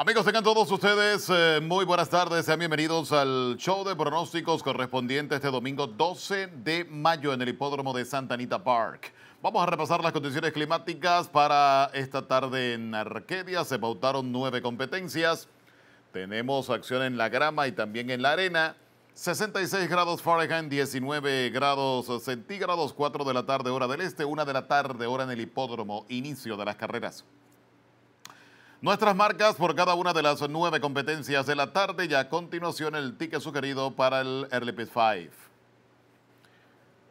Amigos, tengan todos ustedes eh, muy buenas tardes. Sean bienvenidos al show de pronósticos correspondiente este domingo 12 de mayo en el hipódromo de Santa Anita Park. Vamos a repasar las condiciones climáticas para esta tarde en Arquedia. Se pautaron nueve competencias. Tenemos acción en la grama y también en la arena. 66 grados Fahrenheit, 19 grados centígrados, 4 de la tarde hora del este, 1 de la tarde hora en el hipódromo, inicio de las carreras. Nuestras marcas por cada una de las nueve competencias de la tarde y a continuación el ticket sugerido para el Early Pick 5.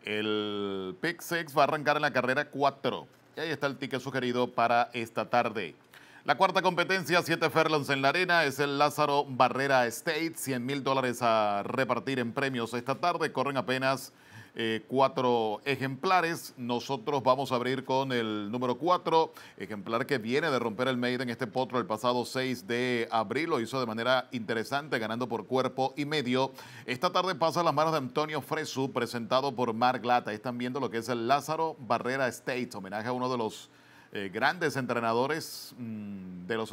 El Pick 6 va a arrancar en la carrera 4. Y ahí está el ticket sugerido para esta tarde. La cuarta competencia, 7 furlongs en la arena, es el Lázaro Barrera State. 100 mil dólares a repartir en premios esta tarde. Corren apenas eh, cuatro ejemplares. Nosotros vamos a abrir con el número cuatro, ejemplar que viene de romper el en este potro el pasado 6 de abril. Lo hizo de manera interesante, ganando por cuerpo y medio. Esta tarde pasa a las manos de Antonio Fresu, presentado por Mark Lata. están viendo lo que es el Lázaro Barrera State, homenaje a uno de los eh, grandes entrenadores mm, de los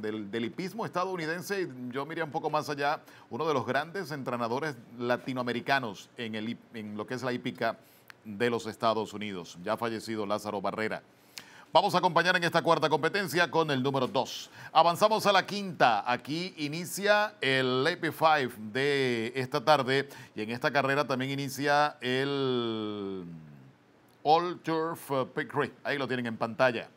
del, hipismo estadounidense, y yo miraría un poco más allá, uno de los grandes entrenadores latinoamericanos en, el, lo que es la hípica de los Estados Unidos, ya fallecido Lázaro Barrera. Vamos a acompañar en esta cuarta competencia con el número 2. Avanzamos a la quinta. Aquí inicia el AP5 de esta tarde y en esta carrera también inicia el All Turf eh, Pickery. Ahí lo tienen en pantalla.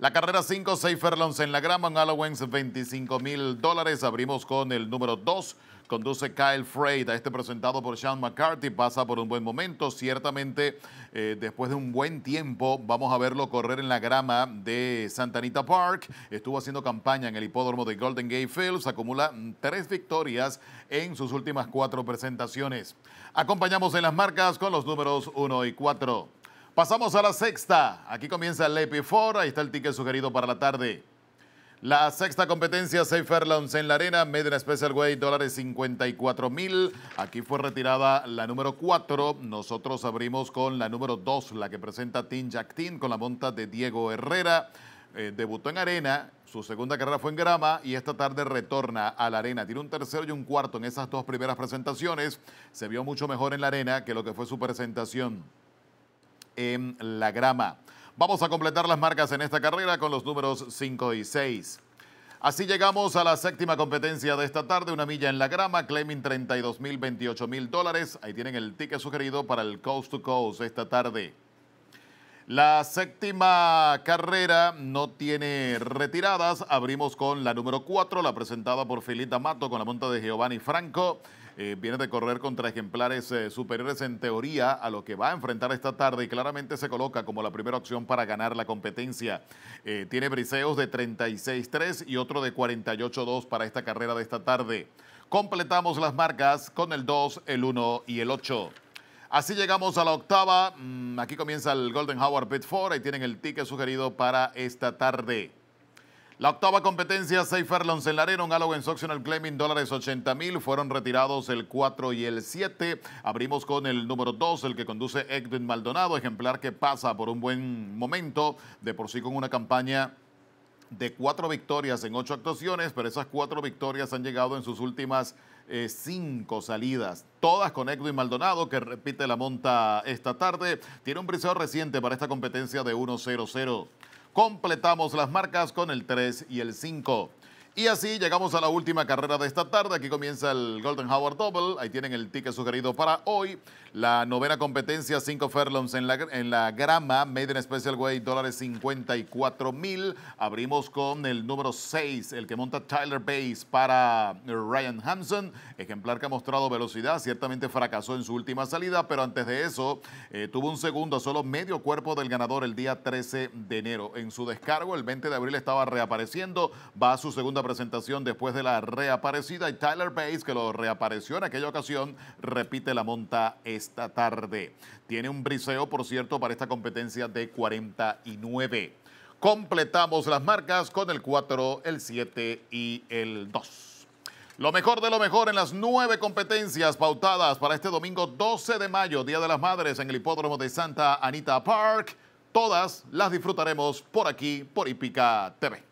La carrera 5, 6 en la grama, en Halloween 25 mil dólares. Abrimos con el número 2. Conduce Kyle Freid a este presentado por Sean McCarthy. Pasa por un buen momento. Ciertamente, eh, después de un buen tiempo, vamos a verlo correr en la grama de Santa Anita Park. Estuvo haciendo campaña en el hipódromo de Golden Gate Fields. Acumula tres victorias en sus últimas cuatro presentaciones. Acompañamos en las marcas con los números 1 y 4. Pasamos a la sexta. Aquí comienza el AP4. Ahí está el ticket sugerido para la tarde. La sexta competencia, Safer Lounge en la arena, Made in Special way, dólares 54 mil. Aquí fue retirada la número 4. Nosotros abrimos con la número 2, la que presenta Team Jack con la monta de Diego Herrera. Eh, debutó en arena, su segunda carrera fue en grama y esta tarde retorna a la arena. Tiene un tercero y un cuarto en esas dos primeras presentaciones. Se vio mucho mejor en la arena que lo que fue su presentación en la grama. Vamos a completar las marcas en esta carrera con los números 5 y 6. Así llegamos a la séptima competencia de esta tarde, una milla en la grama, claiming 32 mil, 28 mil dólares. Ahí tienen el ticket sugerido para el Coast to Coast esta tarde. La séptima carrera no tiene retiradas. Abrimos con la número 4, la presentada por Felita Mato con la monta de Giovanni Franco. Eh, viene de correr contra ejemplares eh, superiores en teoría a lo que va a enfrentar esta tarde y claramente se coloca como la primera opción para ganar la competencia. Eh, tiene briseos de 36-3 y otro de 48-2 para esta carrera de esta tarde. Completamos las marcas con el 2, el 1 y el 8. Así llegamos a la octava. Mm, aquí comienza el Golden Howard Pit 4. Ahí tienen el ticket sugerido para esta tarde. La octava competencia, seis furlongs en la arena, un galo en Soxional Claiming, dólares 80 mil. Fueron retirados el 4 y el 7. Abrimos con el número 2, el que conduce Edwin Maldonado, ejemplar que pasa por un buen momento, de por sí con una campaña de cuatro victorias en ocho actuaciones, pero esas cuatro victorias han llegado en sus últimas eh, cinco salidas, todas con Edwin Maldonado, que repite la monta esta tarde. Tiene un briseo reciente para esta competencia de 1-0-0. Completamos las marcas con el 3 y el 5. Y así llegamos a la última carrera de esta tarde. Aquí comienza el Golden Howard Double. Ahí tienen el ticket sugerido para hoy. La novena competencia, 5 furlongs en la, en la grama. Made in Special Way, dólares 54 mil. Abrimos con el número 6, el que monta Tyler Bates para Ryan Hampson. Ejemplar que ha mostrado velocidad. Ciertamente fracasó en su última salida, pero antes de eso eh, tuvo un segundo solo medio cuerpo del ganador el día 13 de enero. En su descargo, el 20 de abril estaba reapareciendo. Va a su segunda presentación después de la reaparecida y Tyler Bates, que lo reapareció en aquella ocasión, repite la monta esta tarde. Tiene un briseo, por cierto, para esta competencia de 49. Completamos las marcas con el 4, el 7 y el 2. Lo mejor de lo mejor en las nueve competencias pautadas para este domingo 12 de mayo, Día de las Madres, en el hipódromo de Santa Anita Park. Todas las disfrutaremos por aquí, por Hipica TV.